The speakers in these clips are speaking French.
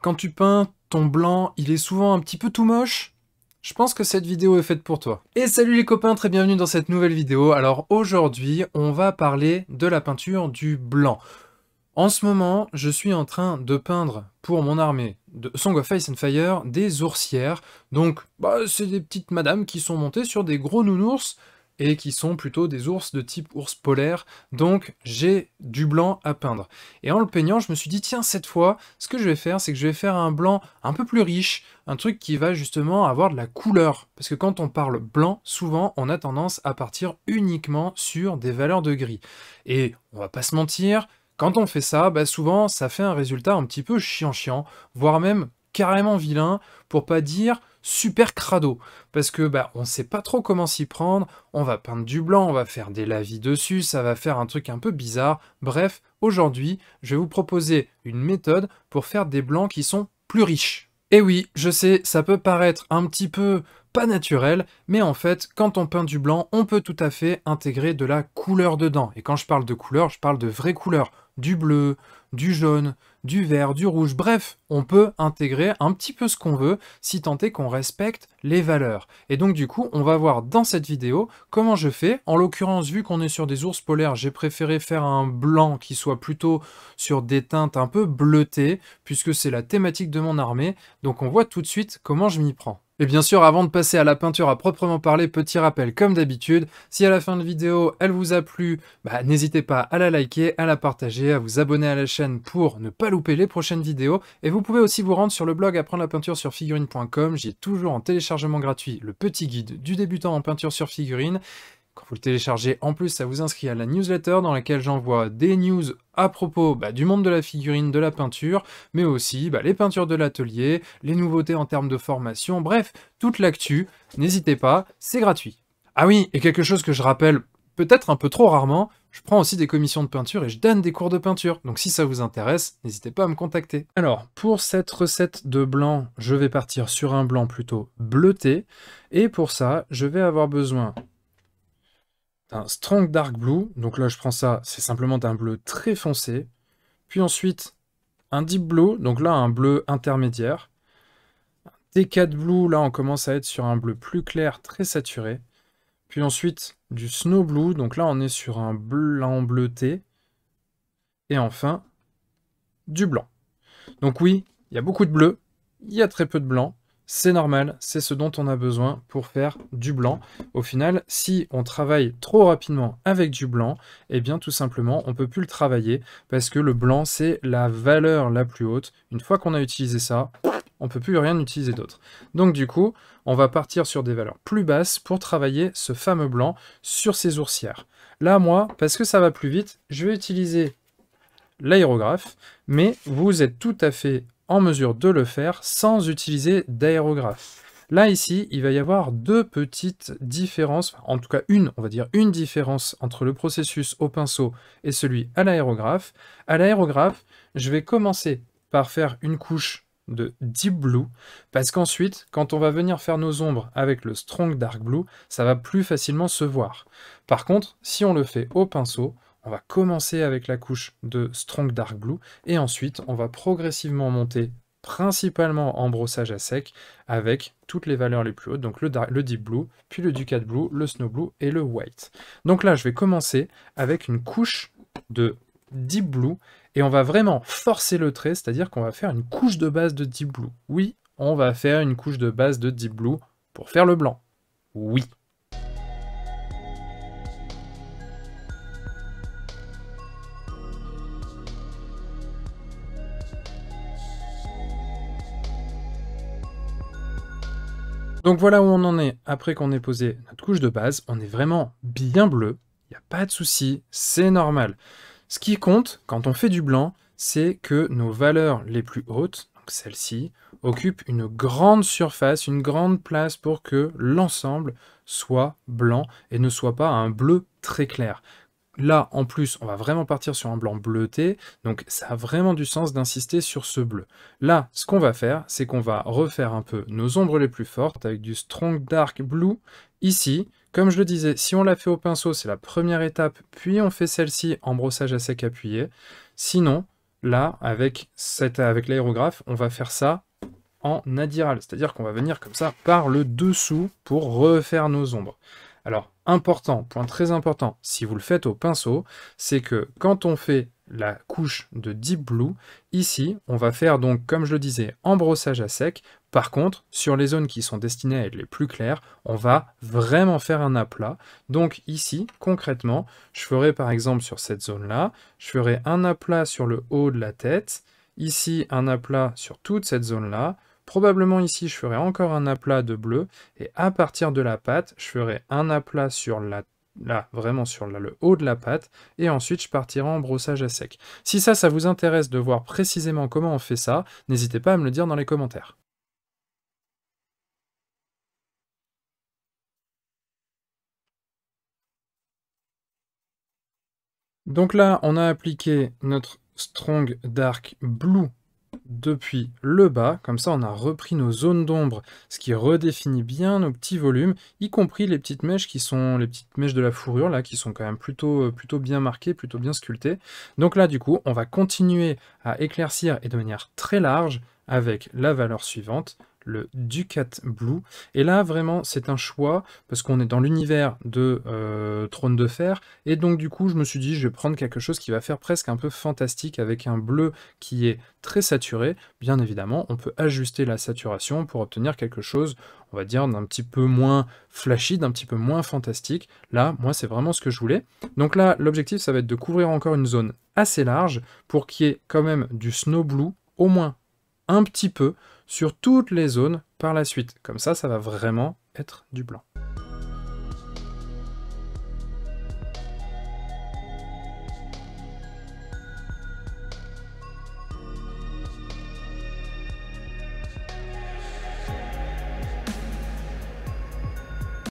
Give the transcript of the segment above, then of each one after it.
Quand tu peins, ton blanc, il est souvent un petit peu tout moche je pense que cette vidéo est faite pour toi. Et salut les copains, très bienvenue dans cette nouvelle vidéo. Alors aujourd'hui, on va parler de la peinture du blanc. En ce moment, je suis en train de peindre pour mon armée de Song of Ice and Fire des oursières. Donc, bah, c'est des petites madames qui sont montées sur des gros nounours et qui sont plutôt des ours de type ours polaire, donc j'ai du blanc à peindre. Et en le peignant, je me suis dit, tiens, cette fois, ce que je vais faire, c'est que je vais faire un blanc un peu plus riche, un truc qui va justement avoir de la couleur, parce que quand on parle blanc, souvent, on a tendance à partir uniquement sur des valeurs de gris. Et on va pas se mentir, quand on fait ça, bah souvent, ça fait un résultat un petit peu chiant-chiant, voire même carrément vilain, pour pas dire super crado parce que bah on sait pas trop comment s'y prendre, on va peindre du blanc, on va faire des lavis dessus, ça va faire un truc un peu bizarre. Bref, aujourd'hui, je vais vous proposer une méthode pour faire des blancs qui sont plus riches. Et eh oui, je sais, ça peut paraître un petit peu pas naturel, mais en fait, quand on peint du blanc, on peut tout à fait intégrer de la couleur dedans. Et quand je parle de couleur, je parle de vraies couleurs, du bleu, du jaune, du vert, du rouge, bref, on peut intégrer un petit peu ce qu'on veut si tant est qu'on respecte les valeurs. Et donc du coup, on va voir dans cette vidéo comment je fais. En l'occurrence, vu qu'on est sur des ours polaires, j'ai préféré faire un blanc qui soit plutôt sur des teintes un peu bleutées, puisque c'est la thématique de mon armée. Donc on voit tout de suite comment je m'y prends. Et bien sûr, avant de passer à la peinture à proprement parler, petit rappel comme d'habitude, si à la fin de vidéo elle vous a plu, bah, n'hésitez pas à la liker, à la partager, à vous abonner à la chaîne pour ne pas louper les prochaines vidéos. Et vous pouvez aussi vous rendre sur le blog apprendre la peinture sur figurine.com, j'ai toujours en téléchargement gratuit le petit guide du débutant en peinture sur figurine vous le téléchargez, en plus, ça vous inscrit à la newsletter dans laquelle j'envoie des news à propos bah, du monde de la figurine, de la peinture, mais aussi bah, les peintures de l'atelier, les nouveautés en termes de formation, bref, toute l'actu. N'hésitez pas, c'est gratuit. Ah oui, et quelque chose que je rappelle peut-être un peu trop rarement, je prends aussi des commissions de peinture et je donne des cours de peinture. Donc si ça vous intéresse, n'hésitez pas à me contacter. Alors, pour cette recette de blanc, je vais partir sur un blanc plutôt bleuté. Et pour ça, je vais avoir besoin un strong dark blue, donc là je prends ça, c'est simplement un bleu très foncé. Puis ensuite, un deep blue, donc là un bleu intermédiaire. T4 blue, là on commence à être sur un bleu plus clair, très saturé. Puis ensuite, du snow blue, donc là on est sur un blanc bleuté. Et enfin, du blanc. Donc oui, il y a beaucoup de bleu, il y a très peu de blanc, c'est normal, c'est ce dont on a besoin pour faire du blanc. Au final, si on travaille trop rapidement avec du blanc, eh bien tout simplement, on ne peut plus le travailler parce que le blanc, c'est la valeur la plus haute. Une fois qu'on a utilisé ça, on ne peut plus rien utiliser d'autre. Donc du coup, on va partir sur des valeurs plus basses pour travailler ce fameux blanc sur ces oursières. Là, moi, parce que ça va plus vite, je vais utiliser l'aérographe, mais vous êtes tout à fait en mesure de le faire sans utiliser d'aérographe. Là, ici, il va y avoir deux petites différences, en tout cas une, on va dire une différence entre le processus au pinceau et celui à l'aérographe. À l'aérographe, je vais commencer par faire une couche de Deep Blue, parce qu'ensuite, quand on va venir faire nos ombres avec le Strong Dark Blue, ça va plus facilement se voir. Par contre, si on le fait au pinceau, on va commencer avec la couche de Strong Dark Blue et ensuite on va progressivement monter principalement en brossage à sec avec toutes les valeurs les plus hautes, donc le, Deep Blue, puis le Ducat Blue, le Snow Blue et le White. Donc là, je vais commencer avec une couche de Deep Blue et on va vraiment forcer le trait, c'est-à-dire qu'on va faire une couche de base de Deep Blue. Oui, on va faire une couche de base de Deep Blue pour faire le blanc. Oui. Donc voilà où on en est après qu'on ait posé notre couche de base. On est vraiment bien bleu, il n'y a pas de souci, c'est normal. Ce qui compte quand on fait du blanc, c'est que nos valeurs les plus hautes, donc celles-ci, occupent une grande surface, une grande place pour que l'ensemble soit blanc et ne soit pas un bleu très clair. Là, en plus, on va vraiment partir sur un blanc bleuté, donc ça a vraiment du sens d'insister sur ce bleu. Là, ce qu'on va faire, c'est qu'on va refaire un peu nos ombres les plus fortes avec du Strong Dark Blue ici. Comme je le disais, si on la fait au pinceau, c'est la première étape, puis on fait celle-ci en brossage à sec appuyé. Sinon, là, avec, avec l'aérographe, on va faire ça en adiral, c'est-à-dire qu'on va venir comme ça par le dessous pour refaire nos ombres. Alors, important, point très important, si vous le faites au pinceau, c'est que quand on fait la couche de Deep Blue, ici, on va faire donc, comme je le disais, brossage à sec. Par contre, sur les zones qui sont destinées à être les plus claires, on va vraiment faire un aplat. Donc ici, concrètement, je ferai par exemple sur cette zone-là, je ferai un aplat sur le haut de la tête, ici un aplat sur toute cette zone-là, Probablement ici, je ferai encore un aplat de bleu, et à partir de la pâte, je ferai un aplat sur la vraiment sur le haut de la pâte, et ensuite je partirai en brossage à sec. Si ça, ça vous intéresse de voir précisément comment on fait ça, n'hésitez pas à me le dire dans les commentaires. Donc là, on a appliqué notre Strong Dark Blue depuis le bas, comme ça on a repris nos zones d'ombre, ce qui redéfinit bien nos petits volumes, y compris les petites mèches qui sont les petites mèches de la fourrure là, qui sont quand même plutôt, euh, plutôt bien marquées, plutôt bien sculptées. Donc là du coup, on va continuer à éclaircir et de manière très large avec la valeur suivante, le Ducat Blue. Et là, vraiment, c'est un choix, parce qu'on est dans l'univers de euh, Trône de Fer, et donc du coup, je me suis dit, je vais prendre quelque chose qui va faire presque un peu fantastique, avec un bleu qui est très saturé. Bien évidemment, on peut ajuster la saturation pour obtenir quelque chose, on va dire, d'un petit peu moins flashy, d'un petit peu moins fantastique. Là, moi, c'est vraiment ce que je voulais. Donc là, l'objectif, ça va être de couvrir encore une zone assez large, pour qu'il y ait quand même du snow blue, au moins un petit peu sur toutes les zones par la suite. Comme ça, ça va vraiment être du blanc.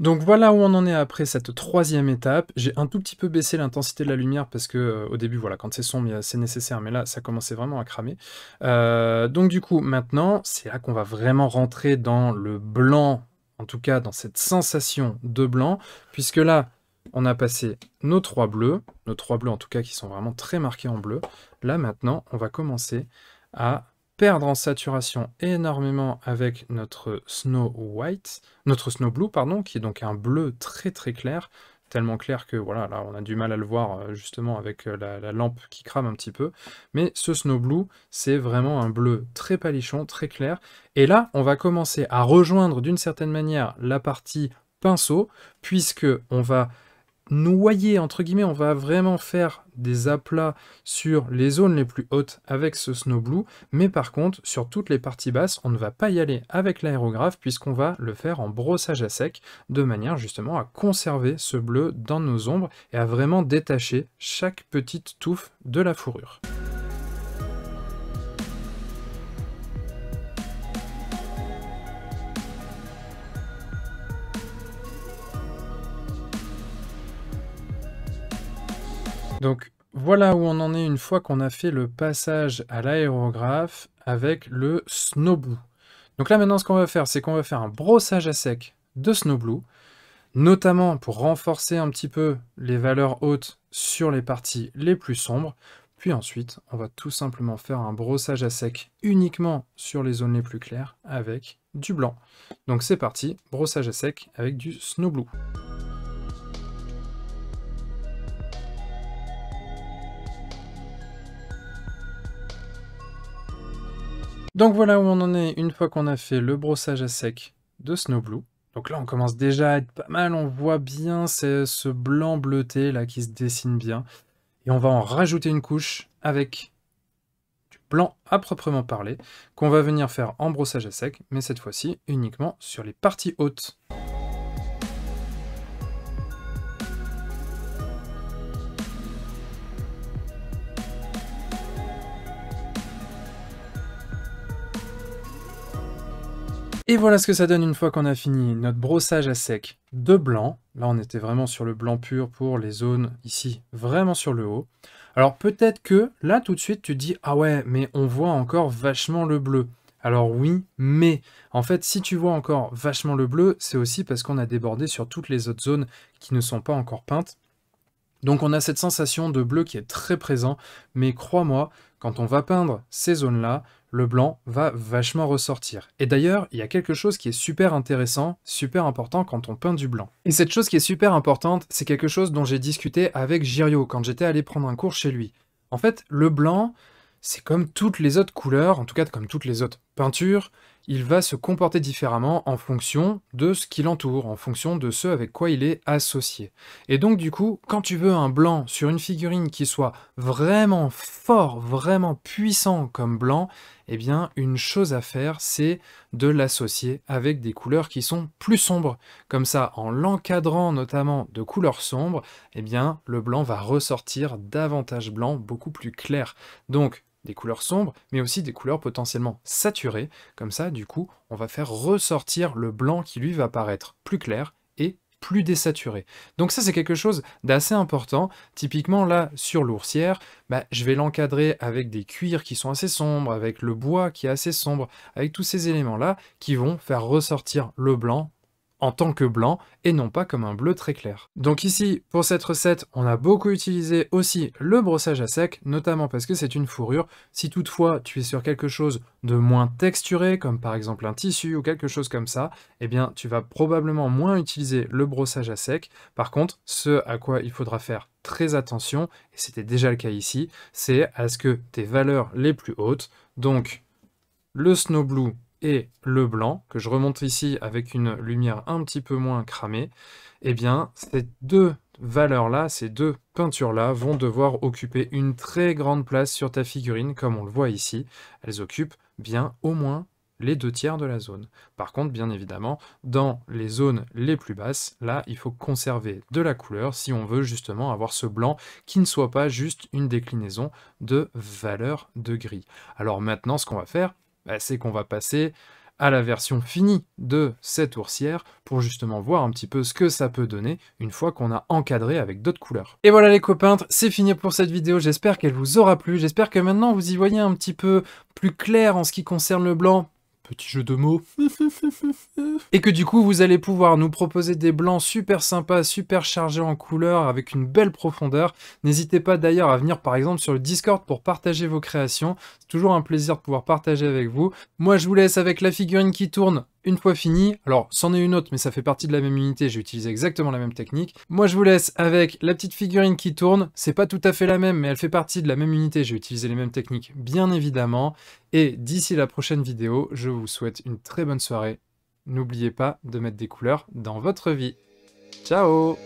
Donc voilà où on en est après cette troisième étape. J'ai un tout petit peu baissé l'intensité de la lumière parce que euh, au début, voilà, quand c'est sombre, c'est nécessaire, mais là, ça commençait vraiment à cramer. Euh, donc du coup, maintenant, c'est là qu'on va vraiment rentrer dans le blanc, en tout cas dans cette sensation de blanc, puisque là, on a passé nos trois bleus, nos trois bleus en tout cas qui sont vraiment très marqués en bleu. Là maintenant, on va commencer à perdre en saturation énormément avec notre Snow White, notre Snow Blue, pardon, qui est donc un bleu très très clair, tellement clair que voilà, là on a du mal à le voir euh, justement avec euh, la, lampe qui crame un petit peu. Mais ce Snow Blue, c'est vraiment un bleu très palichon, très clair. Et là, on va commencer à rejoindre d'une certaine manière la partie pinceau, puisque on va noyer, entre guillemets, on va vraiment faire des aplats sur les zones les plus hautes avec ce Snow Blue, mais par contre, sur toutes les parties basses, on ne va pas y aller avec l'aérographe puisqu'on va le faire en brossage à sec, de manière justement à conserver ce bleu dans nos ombres et à vraiment détacher chaque petite touffe de la fourrure. Donc voilà où on en est une fois qu'on a fait le passage à l'aérographe avec le Snowblue. Donc là maintenant ce qu'on va faire, c'est qu'on va faire un brossage à sec de Snowblue, notamment pour renforcer un petit peu les valeurs hautes sur les parties les plus sombres, puis ensuite on va tout simplement faire un brossage à sec uniquement sur les zones les plus claires avec du blanc. Donc c'est parti, brossage à sec avec du Snowblue. Donc voilà où on en est une fois qu'on a fait le brossage à sec de Snow Blue, Donc là, on commence déjà à être pas mal, on voit bien ce blanc bleuté là qui se dessine bien. Et on va en rajouter une couche avec du blanc à proprement parler, qu'on va venir faire en brossage à sec, mais cette fois-ci uniquement sur les parties hautes. Et voilà ce que ça donne une fois qu'on a fini notre brossage à sec de blanc. Là, on était vraiment sur le blanc pur pour les zones ici, vraiment sur le haut. Alors peut-être que là, tout de suite, tu dis « Ah ouais, mais on voit encore vachement le bleu ». Alors oui, mais en fait, si tu vois encore vachement le bleu, c'est aussi parce qu'on a débordé sur toutes les autres zones qui ne sont pas encore peintes. Donc on a cette sensation de bleu qui est très présent, mais crois-moi, quand on va peindre ces zones-là, le blanc va vachement ressortir. Et d'ailleurs, il y a quelque chose qui est super intéressant, super important quand on peint du blanc. Et cette chose qui est super importante, c'est quelque chose dont j'ai discuté avec Girio quand j'étais allé prendre un cours chez lui. En fait, le blanc, c'est comme toutes les autres couleurs, en tout cas comme toutes les autres peintures, il va se comporter différemment en fonction de ce qui l'entoure, en fonction de ce avec quoi il est associé. Et donc du coup, quand tu veux un blanc sur une figurine qui soit vraiment fort, vraiment puissant comme blanc, eh bien une chose à faire, c'est de l'associer avec des couleurs qui sont plus sombres. Comme ça, en l'encadrant notamment de couleurs sombres, eh bien le blanc va ressortir davantage blanc, beaucoup plus clair. Donc des couleurs sombres, mais aussi des couleurs potentiellement saturées. Comme ça, du coup, on va faire ressortir le blanc qui lui va paraître plus clair et plus désaturé. Donc ça, c'est quelque chose d'assez important. Typiquement, là, sur l'oursière, bah, je vais l'encadrer avec des cuirs qui sont assez sombres, avec le bois qui est assez sombre, avec tous ces éléments-là qui vont faire ressortir le blanc en tant que blanc et non pas comme un bleu très clair. Donc ici, pour cette recette, on a beaucoup utilisé aussi le brossage à sec, notamment parce que c'est une fourrure. Si toutefois tu es sur quelque chose de moins texturé, comme par exemple un tissu ou quelque chose comme ça, eh bien tu vas probablement moins utiliser le brossage à sec. Par contre, ce à quoi il faudra faire très attention, et c'était déjà le cas ici, c'est à ce que tes valeurs les plus hautes, donc le Snow Blue et le blanc, que je remonte ici avec une lumière un petit peu moins cramée, eh bien, ces deux valeurs-là, ces deux peintures-là vont devoir occuper une très grande place sur ta figurine, comme on le voit ici. Elles occupent bien au moins les deux tiers de la zone. Par contre, bien évidemment, dans les zones les plus basses, là, il faut conserver de la couleur si on veut justement avoir ce blanc qui ne soit pas juste une déclinaison de valeur de gris. Alors maintenant, ce qu'on va faire, bah, c'est qu'on va passer à la version finie de cette oursière pour justement voir un petit peu ce que ça peut donner une fois qu'on a encadré avec d'autres couleurs. Et voilà les copeintres, c'est fini pour cette vidéo, j'espère qu'elle vous aura plu, j'espère que maintenant vous y voyez un petit peu plus clair en ce qui concerne le blanc, petit jeu de mots. et que du coup, vous allez pouvoir nous proposer des blancs super sympas, super chargés en couleurs, avec une belle profondeur. N'hésitez pas d'ailleurs à venir par exemple sur le Discord pour partager vos créations. C'est toujours un plaisir de pouvoir partager avec vous. Moi, je vous laisse avec la figurine qui tourne une fois fini, alors c'en est une autre, mais ça fait partie de la même unité, j'ai utilisé exactement la même technique. Moi, je vous laisse avec la petite figurine qui tourne. C'est pas tout à fait la même, mais elle fait partie de la même unité, j'ai utilisé les mêmes techniques, bien évidemment. Et d'ici la prochaine vidéo, je vous souhaite une très bonne soirée. N'oubliez pas de mettre des couleurs dans votre vie. Ciao